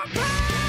my pain!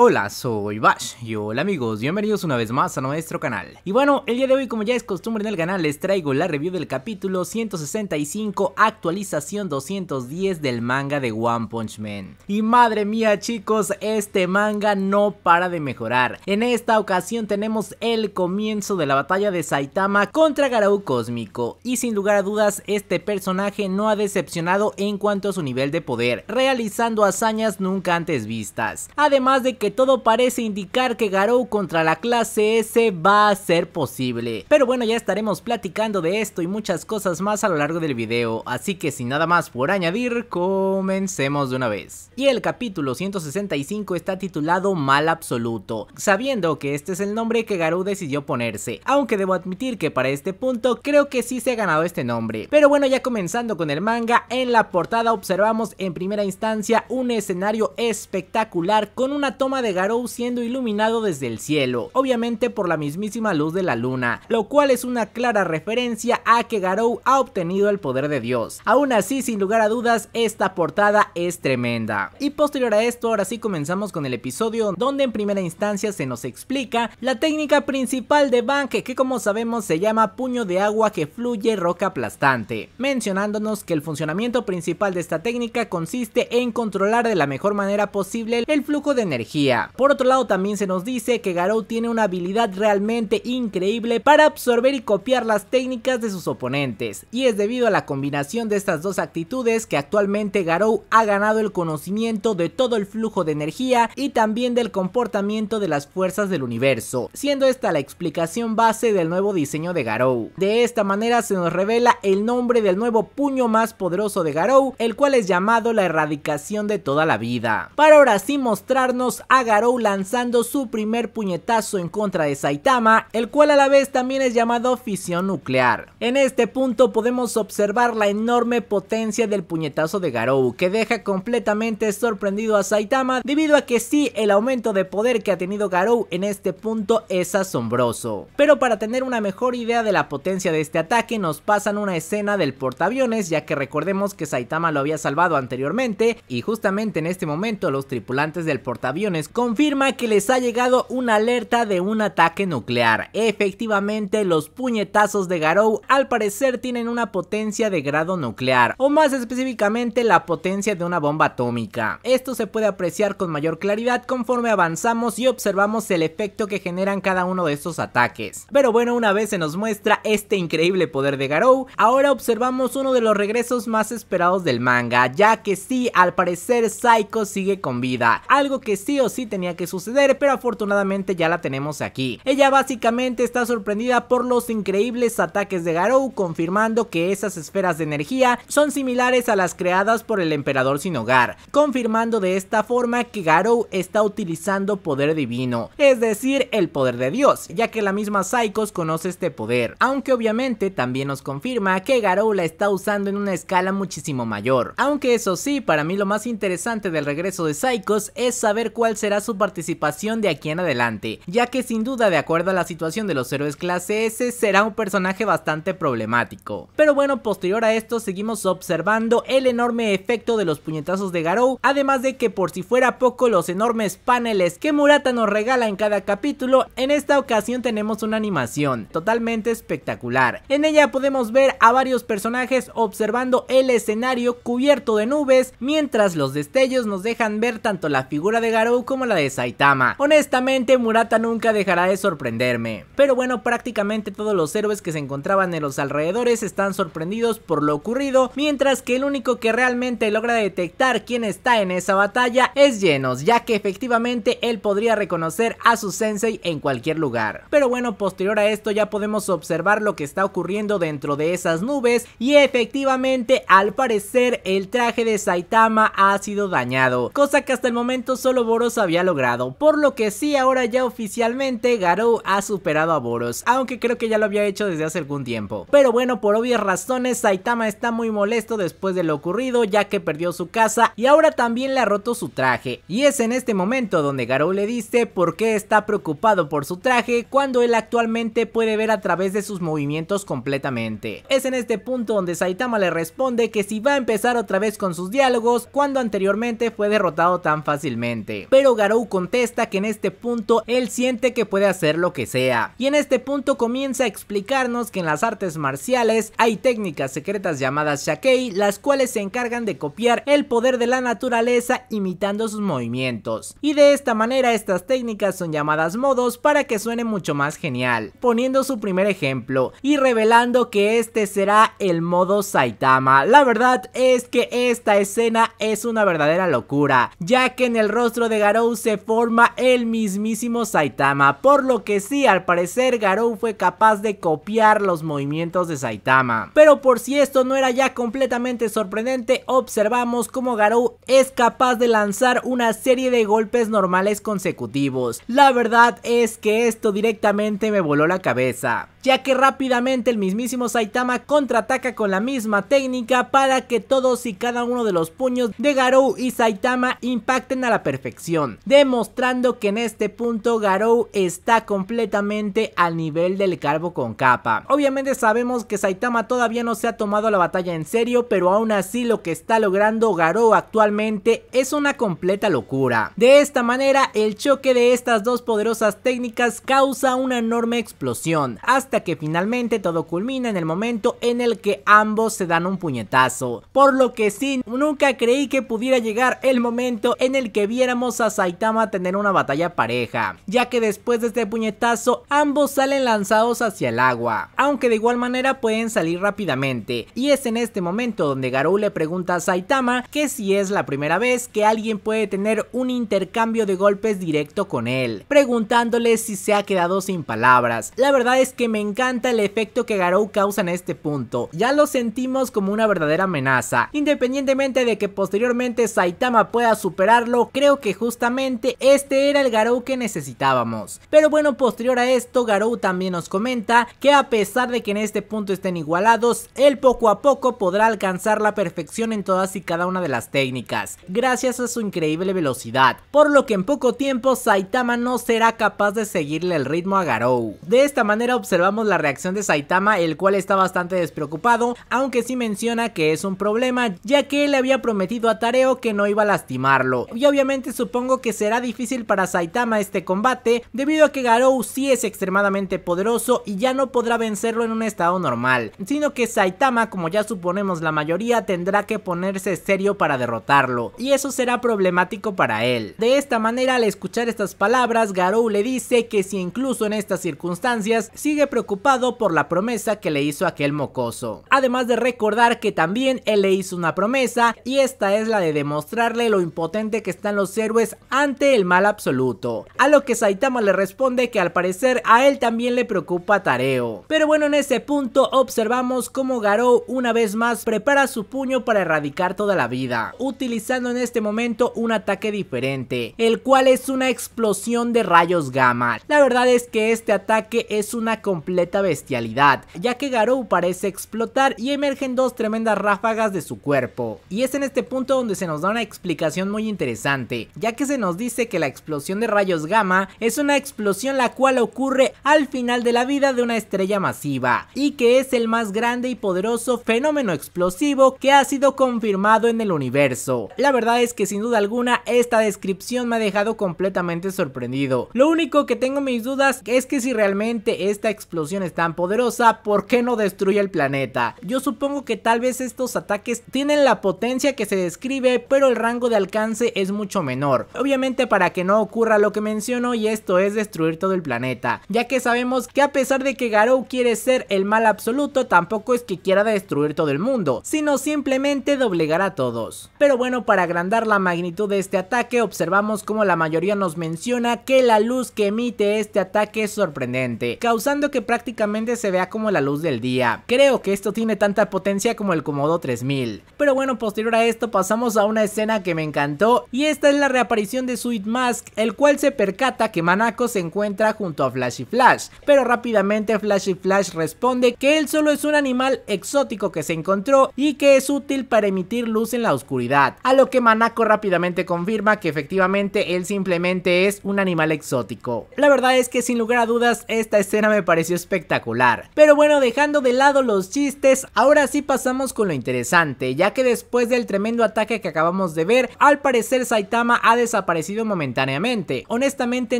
Hola, soy Bash y hola amigos, bienvenidos una vez más a nuestro canal. Y bueno, el día de hoy como ya es costumbre en el canal les traigo la review del capítulo 165 actualización 210 del manga de One Punch Man. Y madre mía chicos, este manga no para de mejorar. En esta ocasión tenemos el comienzo de la batalla de Saitama contra Garau Cósmico y sin lugar a dudas este personaje no ha decepcionado en cuanto a su nivel de poder, realizando hazañas nunca antes vistas. Además de que todo parece indicar que Garou contra la clase S va a ser posible. Pero bueno, ya estaremos platicando de esto y muchas cosas más a lo largo del video, así que sin nada más por añadir, comencemos de una vez. Y el capítulo 165 está titulado Mal Absoluto, sabiendo que este es el nombre que Garou decidió ponerse, aunque debo admitir que para este punto creo que sí se ha ganado este nombre. Pero bueno, ya comenzando con el manga, en la portada observamos en primera instancia un escenario espectacular con una toma de Garou siendo iluminado desde el cielo, obviamente por la mismísima luz de la luna, lo cual es una clara referencia a que Garou ha obtenido el poder de Dios. Aún así, sin lugar a dudas, esta portada es tremenda. Y posterior a esto, ahora sí comenzamos con el episodio donde en primera instancia se nos explica la técnica principal de Bank que como sabemos se llama puño de agua que fluye roca aplastante, mencionándonos que el funcionamiento principal de esta técnica consiste en controlar de la mejor manera posible el flujo de energía por otro lado también se nos dice que Garou tiene una habilidad realmente increíble para absorber y copiar las técnicas de sus oponentes y es debido a la combinación de estas dos actitudes que actualmente Garou ha ganado el conocimiento de todo el flujo de energía y también del comportamiento de las fuerzas del universo, siendo esta la explicación base del nuevo diseño de Garou. De esta manera se nos revela el nombre del nuevo puño más poderoso de Garou, el cual es llamado la erradicación de toda la vida. Para ahora sí mostrarnos a Garou lanzando su primer puñetazo en contra de Saitama, el cual a la vez también es llamado fisión nuclear. En este punto podemos observar la enorme potencia del puñetazo de Garou, que deja completamente sorprendido a Saitama debido a que sí, el aumento de poder que ha tenido Garou en este punto es asombroso. Pero para tener una mejor idea de la potencia de este ataque nos pasan una escena del portaaviones ya que recordemos que Saitama lo había salvado anteriormente y justamente en este momento los tripulantes del portaaviones confirma que les ha llegado una alerta de un ataque nuclear. Efectivamente, los puñetazos de Garou al parecer tienen una potencia de grado nuclear, o más específicamente la potencia de una bomba atómica. Esto se puede apreciar con mayor claridad conforme avanzamos y observamos el efecto que generan cada uno de estos ataques. Pero bueno, una vez se nos muestra este increíble poder de Garou, ahora observamos uno de los regresos más esperados del manga, ya que sí, al parecer Psycho sigue con vida, algo que sí sí tenía que suceder, pero afortunadamente ya la tenemos aquí. Ella básicamente está sorprendida por los increíbles ataques de Garou, confirmando que esas esferas de energía son similares a las creadas por el emperador sin hogar, confirmando de esta forma que Garou está utilizando poder divino, es decir, el poder de Dios, ya que la misma Psychos conoce este poder, aunque obviamente también nos confirma que Garou la está usando en una escala muchísimo mayor. Aunque eso sí, para mí lo más interesante del regreso de Psychos es saber cuál será su participación de aquí en adelante, ya que sin duda de acuerdo a la situación de los héroes clase S será un personaje bastante problemático. Pero bueno, posterior a esto seguimos observando el enorme efecto de los puñetazos de Garou, además de que por si fuera poco los enormes paneles que Murata nos regala en cada capítulo, en esta ocasión tenemos una animación totalmente espectacular. En ella podemos ver a varios personajes observando el escenario cubierto de nubes, mientras los destellos nos dejan ver tanto la figura de Garou como la de Saitama. Honestamente, Murata nunca dejará de sorprenderme. Pero bueno, prácticamente todos los héroes que se encontraban en los alrededores están sorprendidos por lo ocurrido, mientras que el único que realmente logra detectar quién está en esa batalla es Genos, ya que efectivamente él podría reconocer a su sensei en cualquier lugar. Pero bueno, posterior a esto ya podemos observar lo que está ocurriendo dentro de esas nubes y efectivamente al parecer el traje de Saitama ha sido dañado, cosa que hasta el momento solo Boros había logrado, por lo que sí ahora ya oficialmente Garou ha superado a Boros, aunque creo que ya lo había hecho desde hace algún tiempo. Pero bueno, por obvias razones Saitama está muy molesto después de lo ocurrido ya que perdió su casa y ahora también le ha roto su traje. Y es en este momento donde Garou le dice por qué está preocupado por su traje cuando él actualmente puede ver a través de sus movimientos completamente. Es en este punto donde Saitama le responde que si va a empezar otra vez con sus diálogos cuando anteriormente fue derrotado tan fácilmente. Pero Garou contesta que en este punto él siente que puede hacer lo que sea. Y en este punto comienza a explicarnos que en las artes marciales hay técnicas secretas llamadas Shakei, las cuales se encargan de copiar el poder de la naturaleza imitando sus movimientos. Y de esta manera estas técnicas son llamadas modos para que suene mucho más genial, poniendo su primer ejemplo y revelando que este será el modo Saitama. La verdad es que esta escena es una verdadera locura, ya que en el rostro de Garou se forma el mismísimo Saitama, por lo que sí, al parecer Garou fue capaz de copiar los movimientos de Saitama. Pero por si esto no era ya completamente sorprendente, observamos cómo Garou es capaz de lanzar una serie de golpes normales consecutivos. La verdad es que esto directamente me voló la cabeza ya que rápidamente el mismísimo Saitama contraataca con la misma técnica para que todos y cada uno de los puños de Garou y Saitama impacten a la perfección, demostrando que en este punto Garou está completamente al nivel del Carbo con capa. Obviamente sabemos que Saitama todavía no se ha tomado la batalla en serio, pero aún así lo que está logrando Garou actualmente es una completa locura. De esta manera el choque de estas dos poderosas técnicas causa una enorme explosión, hasta que finalmente todo culmina en el momento en el que ambos se dan un puñetazo. Por lo que sí, nunca creí que pudiera llegar el momento en el que viéramos a Saitama tener una batalla pareja, ya que después de este puñetazo ambos salen lanzados hacia el agua, aunque de igual manera pueden salir rápidamente, y es en este momento donde Garou le pregunta a Saitama que si es la primera vez que alguien puede tener un intercambio de golpes directo con él, preguntándole si se ha quedado sin palabras. La verdad es que me me encanta el efecto que Garou causa en este punto. Ya lo sentimos como una verdadera amenaza. Independientemente de que posteriormente Saitama pueda superarlo, creo que justamente este era el Garou que necesitábamos. Pero bueno, posterior a esto, Garou también nos comenta que a pesar de que en este punto estén igualados, él poco a poco podrá alcanzar la perfección en todas y cada una de las técnicas, gracias a su increíble velocidad, por lo que en poco tiempo Saitama no será capaz de seguirle el ritmo a Garou. De esta manera observamos la reacción de Saitama, el cual está bastante despreocupado, aunque sí menciona que es un problema, ya que él le había prometido a Tareo que no iba a lastimarlo. Y obviamente supongo que será difícil para Saitama este combate, debido a que Garou sí es extremadamente poderoso y ya no podrá vencerlo en un estado normal, sino que Saitama, como ya suponemos la mayoría, tendrá que ponerse serio para derrotarlo, y eso será problemático para él. De esta manera, al escuchar estas palabras, Garou le dice que si incluso en estas circunstancias sigue preocupado por la promesa que le hizo aquel mocoso. Además de recordar que también él le hizo una promesa y esta es la de demostrarle lo impotente que están los héroes ante el mal absoluto. A lo que Saitama le responde que al parecer a él también le preocupa Tareo. Pero bueno, en ese punto observamos cómo Garou una vez más prepara su puño para erradicar toda la vida, utilizando en este momento un ataque diferente, el cual es una explosión de rayos gamma. La verdad es que este ataque es una completa bestialidad, ya que Garou parece explotar y emergen dos tremendas ráfagas de su cuerpo. Y es en este punto donde se nos da una explicación muy interesante, ya que se nos dice que la explosión de rayos gamma es una explosión la cual ocurre al final de la vida de una estrella masiva, y que es el más grande y poderoso fenómeno explosivo que ha sido confirmado en el universo. La verdad es que sin duda alguna esta descripción me ha dejado completamente sorprendido. Lo único que tengo mis dudas es que si realmente esta explosión es tan poderosa, ¿por qué no destruye el planeta? Yo supongo que tal vez estos ataques tienen la potencia que se describe, pero el rango de alcance es mucho menor. Obviamente para que no ocurra lo que menciono y esto es destruir todo el planeta, ya que sabemos que a pesar de que Garou quiere ser el mal absoluto, tampoco es que quiera destruir todo el mundo, sino simplemente doblegar a todos. Pero bueno, para agrandar la magnitud de este ataque, observamos como la mayoría nos menciona que la luz que emite este ataque es sorprendente, causando que prácticamente se vea como la luz del día. Creo que esto tiene tanta potencia como el Komodo 3000. Pero bueno, posterior a esto pasamos a una escena que me encantó y esta es la reaparición de Sweet Mask, el cual se percata que Manako se encuentra junto a Flashy Flash, pero rápidamente Flashy Flash responde que él solo es un animal exótico que se encontró y que es útil para emitir luz en la oscuridad, a lo que Manako rápidamente confirma que efectivamente él simplemente es un animal exótico. La verdad es que sin lugar a dudas esta escena me pareció espectacular. Pero bueno, dejando de lado los chistes, ahora sí pasamos con lo interesante, ya que después del tremendo ataque que acabamos de ver, al parecer Saitama ha desaparecido momentáneamente. Honestamente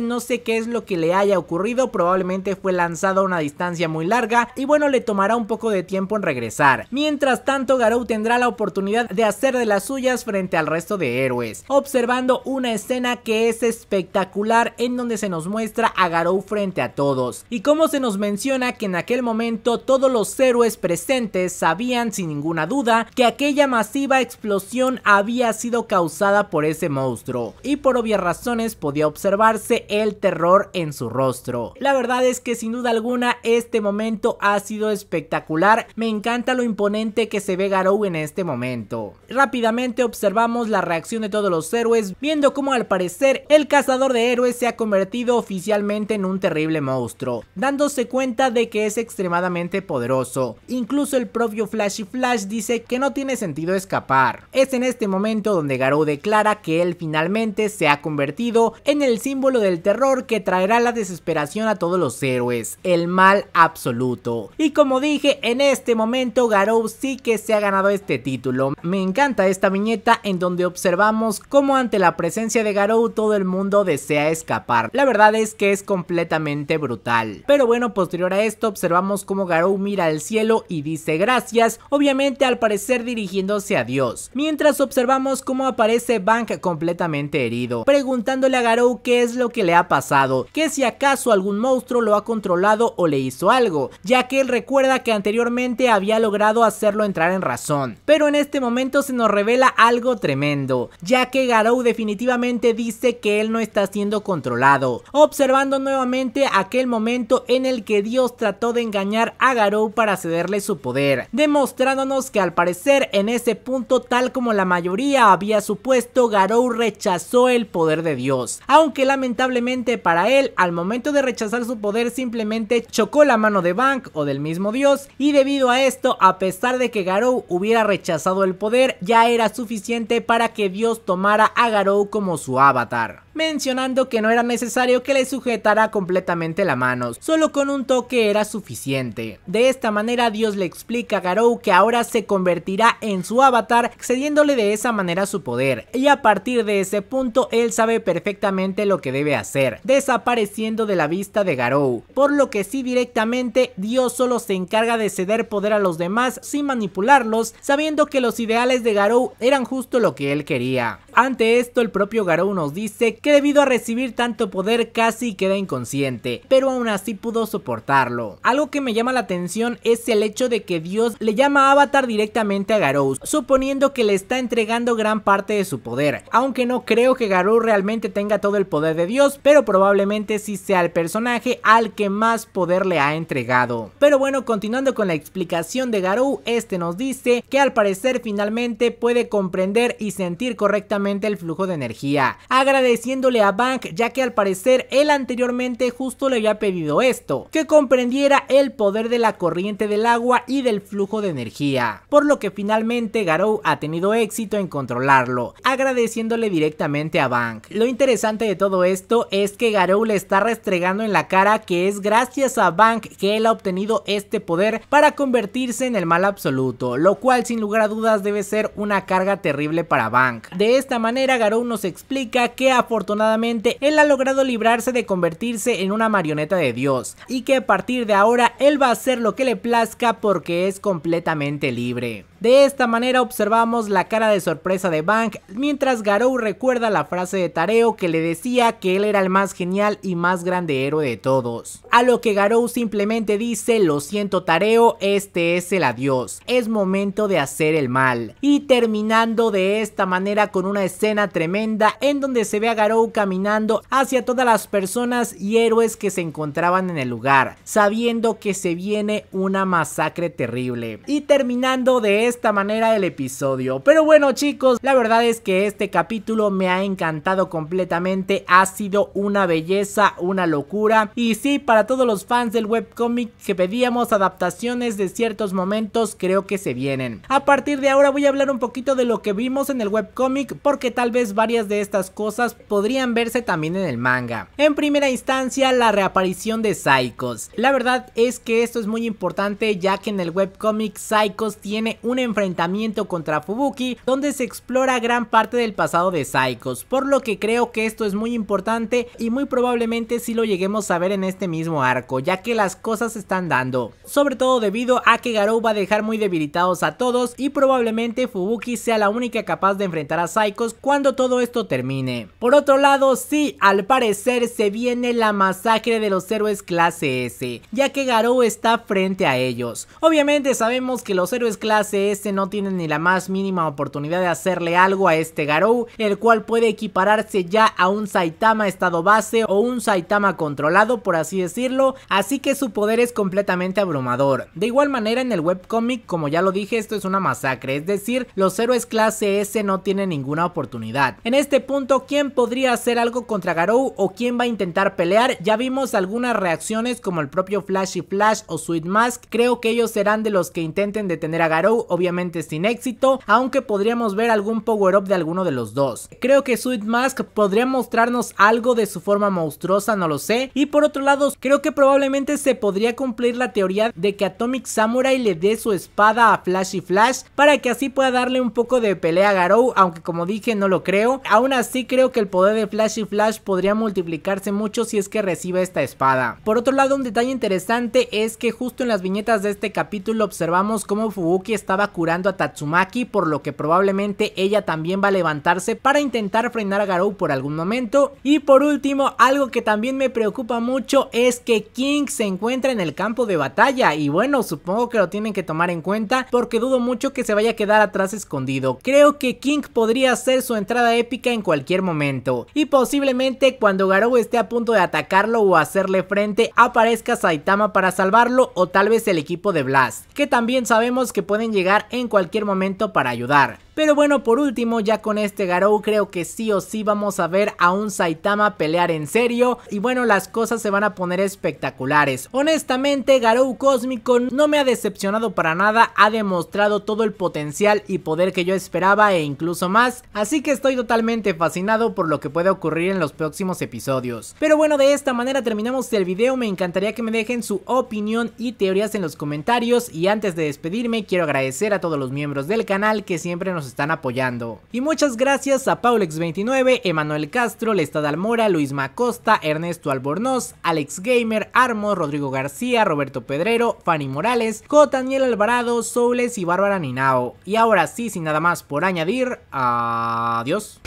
no sé qué es lo que le haya ocurrido, probablemente fue lanzado a una distancia muy larga y bueno, le tomará un poco de tiempo en regresar. Mientras tanto, Garou tendrá la oportunidad de hacer de las suyas frente al resto de héroes, observando una escena que es espectacular en donde se nos muestra a Garou frente a todos y cómo se nos menciona menciona que en aquel momento todos los héroes presentes sabían sin ninguna duda que aquella masiva explosión había sido causada por ese monstruo y por obvias razones podía observarse el terror en su rostro. La verdad es que sin duda alguna este momento ha sido espectacular, me encanta lo imponente que se ve Garou en este momento. Rápidamente observamos la reacción de todos los héroes viendo cómo al parecer el cazador de héroes se ha convertido oficialmente en un terrible monstruo, dándose cuenta de que es extremadamente poderoso. Incluso el propio Flashy Flash dice que no tiene sentido escapar. Es en este momento donde Garou declara que él finalmente se ha convertido en el símbolo del terror que traerá la desesperación a todos los héroes, el mal absoluto. Y como dije, en este momento Garou sí que se ha ganado este título. Me encanta esta viñeta en donde observamos cómo ante la presencia de Garou todo el mundo desea escapar. La verdad es que es completamente brutal. Pero bueno, posterior a esto observamos cómo Garou mira al cielo y dice gracias, obviamente al parecer dirigiéndose a Dios. Mientras observamos cómo aparece Bank completamente herido, preguntándole a Garou qué es lo que le ha pasado, que si acaso algún monstruo lo ha controlado o le hizo algo, ya que él recuerda que anteriormente había logrado hacerlo entrar en razón. Pero en este momento se nos revela algo tremendo, ya que Garou definitivamente dice que él no está siendo controlado, observando nuevamente aquel momento en el que Dios trató de engañar a Garou para cederle su poder, demostrándonos que al parecer en ese punto tal como la mayoría había supuesto Garou rechazó el poder de Dios, aunque lamentablemente para él al momento de rechazar su poder simplemente chocó la mano de Bank o del mismo Dios y debido a esto a pesar de que Garou hubiera rechazado el poder ya era suficiente para que Dios tomara a Garou como su avatar, mencionando que no era necesario que le sujetara completamente la mano, solo con un que era suficiente. De esta manera Dios le explica a Garou que ahora se convertirá en su avatar cediéndole de esa manera su poder y a partir de ese punto él sabe perfectamente lo que debe hacer, desapareciendo de la vista de Garou, por lo que sí directamente Dios solo se encarga de ceder poder a los demás sin manipularlos, sabiendo que los ideales de Garou eran justo lo que él quería. Ante esto el propio Garou nos dice que debido a recibir tanto poder casi queda inconsciente, pero aún así pudo soportar algo que me llama la atención es el hecho de que Dios le llama a Avatar directamente a Garou. suponiendo que le está entregando gran parte de su poder, aunque no creo que Garou realmente tenga todo el poder de Dios, pero probablemente sí sea el personaje al que más poder le ha entregado. Pero bueno, continuando con la explicación de Garou, este nos dice que al parecer finalmente puede comprender y sentir correctamente el flujo de energía, agradeciéndole a Bank ya que al parecer él anteriormente justo le había pedido esto, comprendiera el poder de la corriente del agua y del flujo de energía, por lo que finalmente Garou ha tenido éxito en controlarlo, agradeciéndole directamente a Bank. Lo interesante de todo esto es que Garou le está restregando en la cara que es gracias a Bank que él ha obtenido este poder para convertirse en el mal absoluto, lo cual sin lugar a dudas debe ser una carga terrible para Bank. De esta manera Garou nos explica que afortunadamente él ha logrado librarse de convertirse en una marioneta de Dios y que a partir de ahora él va a hacer lo que le plazca porque es completamente libre. De esta manera observamos la cara de sorpresa de Bang mientras Garou recuerda la frase de Tareo que le decía que él era el más genial y más grande héroe de todos. A lo que Garou simplemente dice lo siento Tareo, este es el adiós, es momento de hacer el mal. Y terminando de esta manera con una escena tremenda en donde se ve a Garou caminando hacia todas las personas y héroes que se encontraban en el lugar, sabiendo que se viene una masacre terrible. Y terminando de esta manera el episodio. Pero bueno chicos, la verdad es que este capítulo me ha encantado completamente, ha sido una belleza, una locura. Y si para todos los fans del webcomic que pedíamos adaptaciones de ciertos momentos, creo que se vienen. A partir de ahora voy a hablar un poquito de lo que vimos en el webcomic porque tal vez varias de estas cosas podrían verse también en el manga. En primera instancia, la reaparición de Psychos. La verdad es que esto es muy importante ya que en el webcomic Psychos tiene un enfrentamiento contra Fubuki donde se explora gran parte del pasado de Psychos, por lo que creo que esto es muy importante y muy probablemente si lo lleguemos a ver en este mismo arco, ya que las cosas están dando, sobre todo debido a que Garou va a dejar muy debilitados a todos y probablemente Fubuki sea la única capaz de enfrentar a Psychos cuando todo esto termine. Por otro lado, sí, al parecer se viene la masacre de los héroes clase S, ya que Garou está frente a ellos. Obviamente sabemos que los héroes clase no tiene ni la más mínima oportunidad de hacerle algo a este Garou, el cual puede equipararse ya a un Saitama estado base o un Saitama controlado por así decirlo, así que su poder es completamente abrumador. De igual manera en el webcomic, como ya lo dije, esto es una masacre, es decir, los héroes clase S no tienen ninguna oportunidad. En este punto, ¿quién podría hacer algo contra Garou o quién va a intentar pelear? Ya vimos algunas reacciones como el propio Flashy Flash o Sweet Mask, creo que ellos serán de los que intenten detener a Garou o obviamente sin éxito, aunque podríamos ver algún power up de alguno de los dos. Creo que Sweet Mask podría mostrarnos algo de su forma monstruosa, no lo sé, y por otro lado creo que probablemente se podría cumplir la teoría de que Atomic Samurai le dé su espada a Flashy Flash para que así pueda darle un poco de pelea a Garou, aunque como dije no lo creo, aún así creo que el poder de Flashy Flash podría multiplicarse mucho si es que recibe esta espada. Por otro lado un detalle interesante es que justo en las viñetas de este capítulo observamos cómo Fubuki estaba curando a Tatsumaki, por lo que probablemente ella también va a levantarse para intentar frenar a Garou por algún momento. Y por último, algo que también me preocupa mucho es que King se encuentra en el campo de batalla y bueno, supongo que lo tienen que tomar en cuenta porque dudo mucho que se vaya a quedar atrás escondido. Creo que King podría hacer su entrada épica en cualquier momento y posiblemente cuando Garou esté a punto de atacarlo o hacerle frente aparezca Saitama para salvarlo o tal vez el equipo de Blast, que también sabemos que pueden llegar en cualquier momento para ayudar. Pero bueno, por último, ya con este Garou creo que sí o sí vamos a ver a un Saitama pelear en serio. Y bueno, las cosas se van a poner espectaculares. Honestamente, Garou Cósmico no me ha decepcionado para nada. Ha demostrado todo el potencial y poder que yo esperaba e incluso más. Así que estoy totalmente fascinado por lo que puede ocurrir en los próximos episodios. Pero bueno, de esta manera terminamos el video. Me encantaría que me dejen su opinión y teorías en los comentarios. Y antes de despedirme, quiero agradecer a todos los miembros del canal que siempre nos están apoyando. Y muchas gracias a Paulex29, Emanuel Castro, Lestad Almora, Luis Macosta, Ernesto Albornoz, Alex Gamer, Armo, Rodrigo García, Roberto Pedrero, Fanny Morales, J. Alvarado, Soules y Bárbara Ninao. Y ahora sí, sin nada más por añadir, adiós.